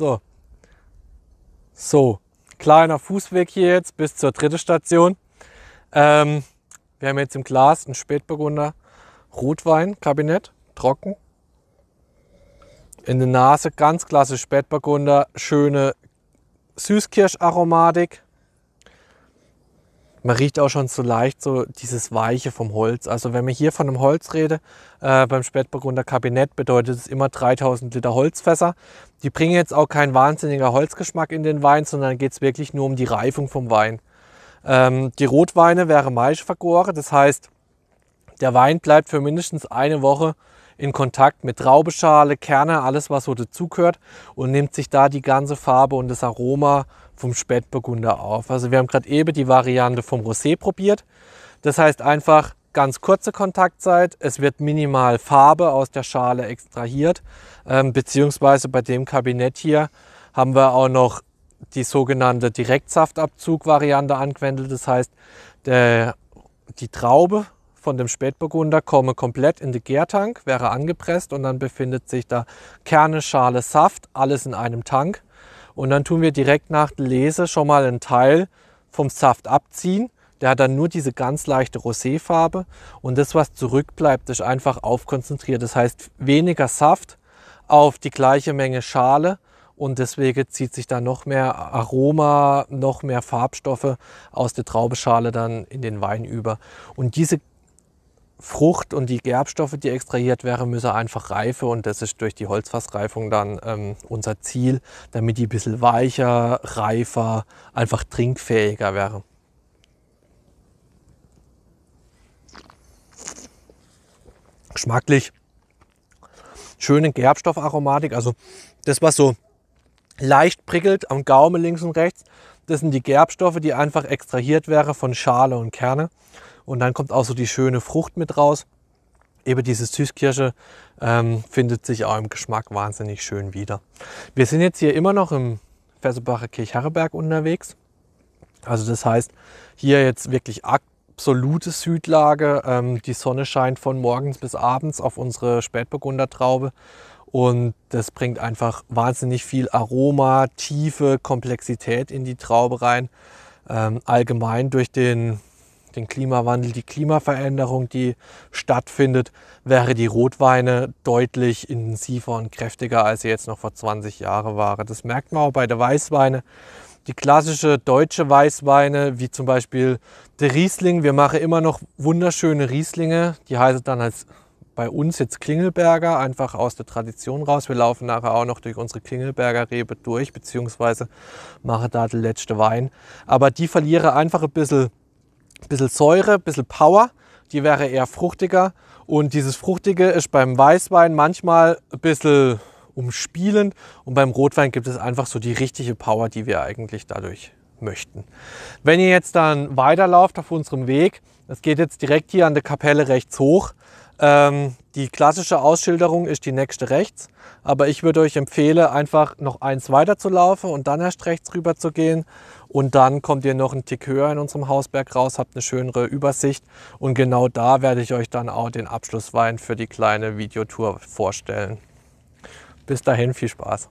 So. So. Kleiner Fußweg hier jetzt bis zur dritten Station. Ähm, wir haben jetzt im Glas ein Spätburgunder Rotweinkabinett, trocken. In der Nase ganz klassisch Spätburgunder, schöne Süßkirscharomatik man riecht auch schon so leicht so dieses Weiche vom Holz. Also wenn man hier von einem Holz rede, äh, beim Spätburgunder Kabinett bedeutet es immer 3000 Liter Holzfässer. Die bringen jetzt auch keinen wahnsinnigen Holzgeschmack in den Wein, sondern geht es wirklich nur um die Reifung vom Wein. Ähm, die Rotweine wäre maisch vergoren, das heißt, der Wein bleibt für mindestens eine Woche in Kontakt mit Traubeschale, Kerne, alles was so dazugehört und nimmt sich da die ganze Farbe und das Aroma vom Spätburgunder auf. Also wir haben gerade eben die Variante vom Rosé probiert. Das heißt einfach ganz kurze Kontaktzeit. Es wird minimal Farbe aus der Schale extrahiert. Ähm, beziehungsweise bei dem Kabinett hier haben wir auch noch die sogenannte Direktsaftabzug-Variante angewendet. Das heißt, der, die Traube von dem Spätburgunder komme komplett in den Gärtank, wäre angepresst und dann befindet sich da Kerne, Schale, Saft, alles in einem Tank. Und dann tun wir direkt nach der Lese schon mal einen Teil vom Saft abziehen. Der hat dann nur diese ganz leichte Roséfarbe und das, was zurückbleibt, ist einfach aufkonzentriert. Das heißt, weniger Saft auf die gleiche Menge Schale und deswegen zieht sich da noch mehr Aroma, noch mehr Farbstoffe aus der Traubeschale dann in den Wein über. Und diese Frucht und die Gerbstoffe, die extrahiert werden, müssen einfach reifen und das ist durch die Holzfassreifung dann ähm, unser Ziel, damit die ein bisschen weicher, reifer, einfach trinkfähiger wären. Geschmacklich schöne Gerbstoffaromatik, also das, was so leicht prickelt am Gaumen links und rechts, das sind die Gerbstoffe, die einfach extrahiert wären von Schale und Kerne. Und dann kommt auch so die schöne Frucht mit raus. Eben diese Süßkirsche ähm, findet sich auch im Geschmack wahnsinnig schön wieder. Wir sind jetzt hier immer noch im Versebacher Kirchharreberg unterwegs. Also das heißt, hier jetzt wirklich absolute Südlage. Ähm, die Sonne scheint von morgens bis abends auf unsere Spätburgundertraube. Und das bringt einfach wahnsinnig viel Aroma, Tiefe, Komplexität in die Traube rein. Ähm, allgemein durch den den Klimawandel, die Klimaveränderung, die stattfindet, wäre die Rotweine deutlich intensiver und kräftiger, als sie jetzt noch vor 20 Jahren waren. Das merkt man auch bei der Weißweine. Die klassische deutsche Weißweine, wie zum Beispiel der Riesling. Wir machen immer noch wunderschöne Rieslinge. Die heißen dann als bei uns jetzt Klingelberger, einfach aus der Tradition raus. Wir laufen nachher auch noch durch unsere Klingelberger Rebe durch, beziehungsweise machen da den letzten Wein. Aber die verlieren einfach ein bisschen bisschen Säure, bisschen Power. Die wäre eher fruchtiger. Und dieses Fruchtige ist beim Weißwein manchmal ein bisschen umspielend. Und beim Rotwein gibt es einfach so die richtige Power, die wir eigentlich dadurch möchten. Wenn ihr jetzt dann weiterlauft auf unserem Weg, es geht jetzt direkt hier an der Kapelle rechts hoch, ähm, die klassische Ausschilderung ist die nächste rechts, aber ich würde euch empfehlen, einfach noch eins weiter zu laufen und dann erst rechts rüber zu gehen und dann kommt ihr noch einen Tick höher in unserem Hausberg raus, habt eine schönere Übersicht und genau da werde ich euch dann auch den Abschlusswein für die kleine Videotour vorstellen. Bis dahin viel Spaß!